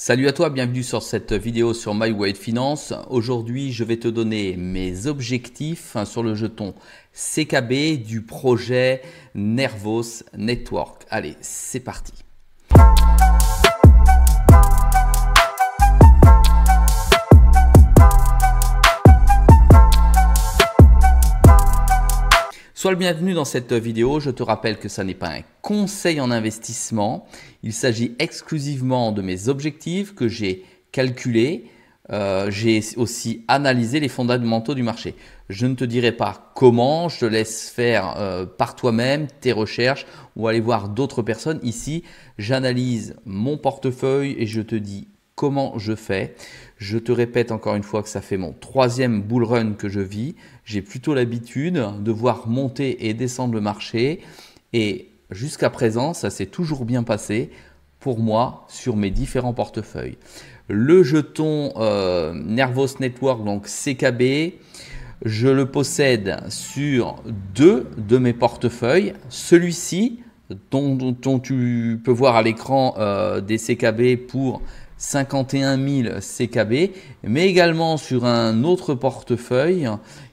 Salut à toi, bienvenue sur cette vidéo sur my MyWay Finance. Aujourd'hui, je vais te donner mes objectifs hein, sur le jeton CKB du projet Nervos Network. Allez, c'est parti. Sois le bienvenu dans cette vidéo. Je te rappelle que ça n'est pas un conseil en investissement. Il s'agit exclusivement de mes objectifs que j'ai calculés. Euh, j'ai aussi analysé les fondamentaux du marché. Je ne te dirai pas comment, je te laisse faire euh, par toi-même tes recherches ou aller voir d'autres personnes. Ici, j'analyse mon portefeuille et je te dis comment je fais. Je te répète encore une fois que ça fait mon troisième bull run que je vis. J'ai plutôt l'habitude de voir monter et descendre le marché. Et jusqu'à présent, ça s'est toujours bien passé pour moi sur mes différents portefeuilles. Le jeton euh, Nervos Network, donc CKB, je le possède sur deux de mes portefeuilles. Celui-ci, dont, tu peux voir à l'écran euh, des CKB pour 51 000 CKB, mais également sur un autre portefeuille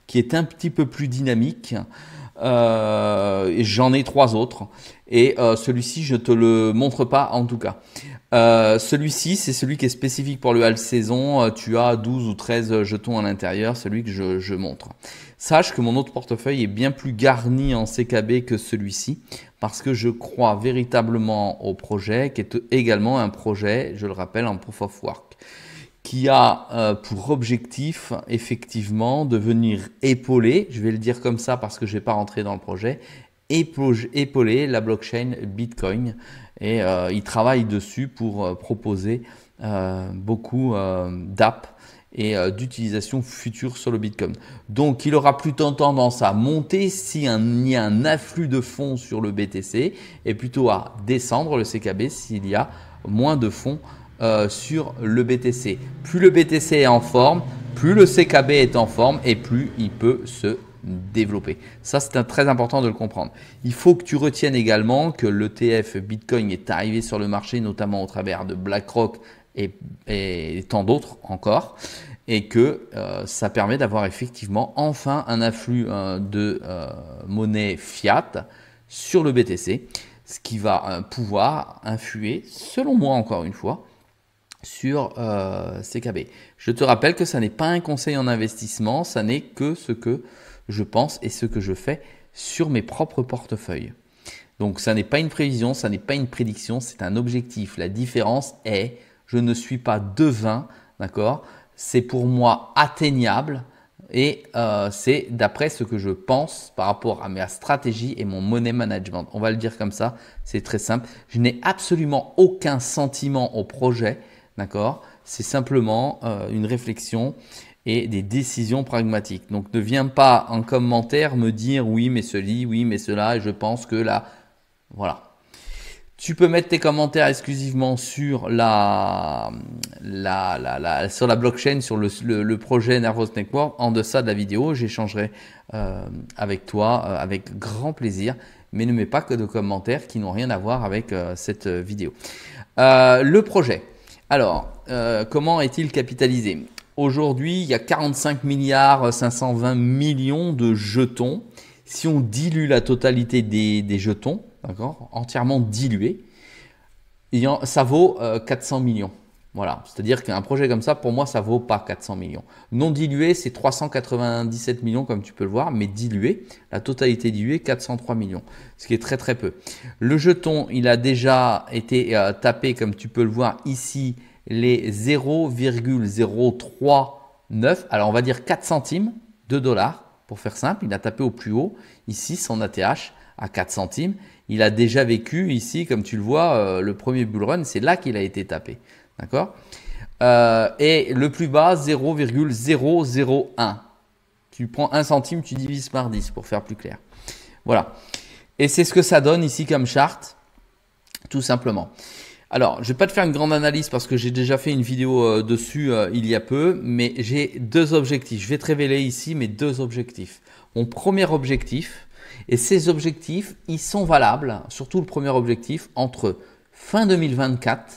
qui est un petit peu plus dynamique euh, j'en ai trois autres. Et euh, celui-ci, je te le montre pas en tout cas. Euh, celui-ci, c'est celui qui est spécifique pour le half saison. tu as 12 ou 13 jetons à l'intérieur, celui que je, je, montre. Sache que mon autre portefeuille est bien plus garni en CKB que celui-ci, parce que je crois véritablement au projet, qui est également un projet, je le rappelle, en proof of work a euh, pour objectif effectivement de venir épauler, je vais le dire comme ça parce que je n'ai pas rentré dans le projet, épauler la blockchain Bitcoin. Et euh, il travaille dessus pour euh, proposer beaucoup d'app et d'utilisation future sur le Bitcoin. Donc il aura plutôt tendance à monter si y a un afflux de fonds sur le BTC et plutôt à descendre le CKB s'il y a moins de fonds euh, sur le BTC. Plus le BTC est en forme, plus le CKB est en forme et plus il peut se développer. Ça, c'est très important de le comprendre. Il faut que tu retiennes également que l'ETF Bitcoin est arrivé sur le marché, notamment au travers de BlackRock et, tant d'autres encore, et que euh, ça permet d'avoir effectivement enfin un afflux euh, de monnaie fiat sur le BTC, ce qui va pouvoir influer, selon moi encore une fois, sur euh, CKB. Je te rappelle que ça n'est pas un conseil en investissement, ça n'est que ce que je pense et ce que je fais sur mes propres portefeuilles. Donc ça n'est pas une prévision, ça n'est pas une prédiction, c'est un objectif. La différence est, je ne suis pas devin, d'accord C'est pour moi atteignable et euh, c'est d'après ce que je pense par rapport à ma stratégie et mon money management. On va le dire comme ça, c'est très simple. Je n'ai absolument aucun sentiment au projet D'accord C'est simplement euh, une réflexion et des décisions pragmatiques. Donc ne viens pas en commentaire me dire oui mais lit, oui mais cela, et je pense que là, voilà. Tu peux mettre tes commentaires exclusivement sur la, la, sur la blockchain, sur le, projet Nervous Network. En deçà de la vidéo, j'échangerai euh, avec toi euh, avec grand plaisir, mais ne mets pas que de commentaires qui n'ont rien à voir avec cette vidéo. le projet, alors, euh, comment est-il capitalisé Aujourd'hui, il y a 45 milliards 520 millions de jetons. Si on dilue la totalité des, jetons, entièrement dilués, ça vaut 400 euh, millions. Voilà, c'est-à-dire qu'un projet comme ça, pour moi, ça vaut pas 400 millions. Non dilué, c'est 397 millions, comme tu peux le voir, mais dilué, la totalité diluée, 403 millions, ce qui est très très peu. Le jeton, il a déjà été euh, tapé, comme tu peux le voir ici, les 0,039, alors on va dire 4 centimes de dollars, pour faire simple, il a tapé au plus haut, ici, son ATH à 4 centimes. Il a déjà vécu ici, comme tu le vois, euh, le premier bull run, c'est là qu'il a été tapé. D'accord euh, Et le plus bas, 0,001. Tu prends 1 centime, tu divises par 10 pour faire plus clair. Voilà. Et c'est ce que ça donne ici comme charte, tout simplement. Alors, je ne vais pas te faire une grande analyse parce que j'ai déjà fait une vidéo euh, dessus euh, il y a peu, mais j'ai deux objectifs. Je vais te révéler ici mes deux objectifs. Mon premier objectif, et ces objectifs, ils sont valables, surtout le premier objectif, entre fin 2024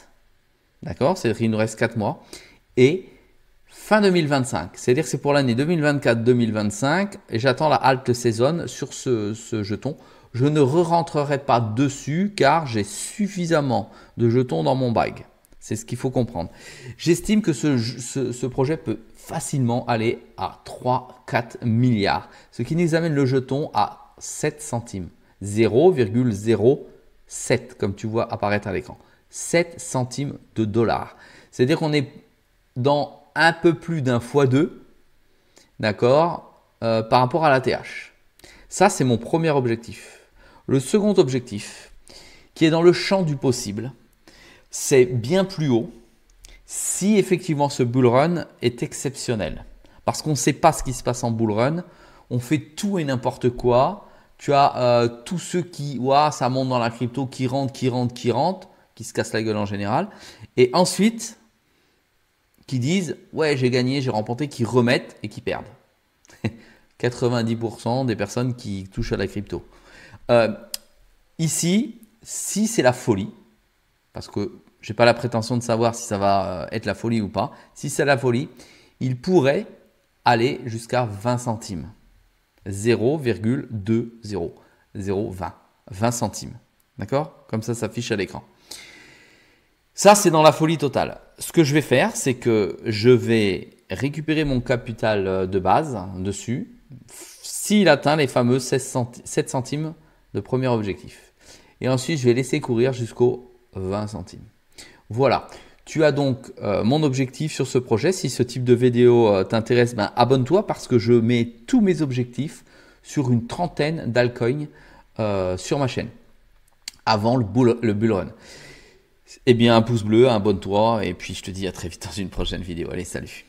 D'accord C'est-à-dire qu'il nous reste 4 mois. Et fin 2025. C'est-à-dire que c'est pour l'année 2024-2025 et j'attends la halte saison sur ce, jeton. Je ne re-rentrerai pas dessus car j'ai suffisamment de jetons dans mon bag. C'est ce qu'il faut comprendre. J'estime que ce, ce, projet peut facilement aller à 3-4 milliards, ce qui nous amène le jeton à 7 centimes. 0,07 comme tu vois apparaître à l'écran. 7 centimes de dollars. C'est-à-dire qu'on est dans un peu plus d'un fois 2, d'accord, euh, par rapport à la TH. Ça, c'est mon premier objectif. Le second objectif, qui est dans le champ du possible, c'est bien plus haut si effectivement ce bull run est exceptionnel. Parce qu'on ne sait pas ce qui se passe en bull run, on fait tout et n'importe quoi. Tu as euh, tous ceux qui, ça monte dans la crypto, qui rentrent, qui rentrent, qui rentrent qui se cassent la gueule en général, et ensuite qui disent ouais j'ai gagné, j'ai remporté, qui remettent et qui perdent. 90% des personnes qui touchent à la crypto. Euh, ici, si c'est la folie, parce que je n'ai pas la prétention de savoir si ça va euh, être la folie ou pas, si c'est la folie, il pourrait aller jusqu'à 20 centimes. 0,20. 0,20. 20 centimes. D'accord Comme ça s'affiche à l'écran. Ça, c'est dans la folie totale. Ce que je vais faire, c'est que je vais récupérer mon capital euh, de base hein, dessus s'il atteint les fameux 7 centimes de premier objectif. Et ensuite, je vais laisser courir jusqu'aux 20 centimes. Voilà. Tu as donc euh, mon objectif sur ce projet. Si ce type de vidéo euh, t'intéresse, ben, abonne-toi parce que je mets tous mes objectifs sur une trentaine d'alcoins sur ma chaîne avant le le bull run. Eh bien, un pouce bleu, un bon et puis je te dis à très vite dans une prochaine vidéo. Allez, salut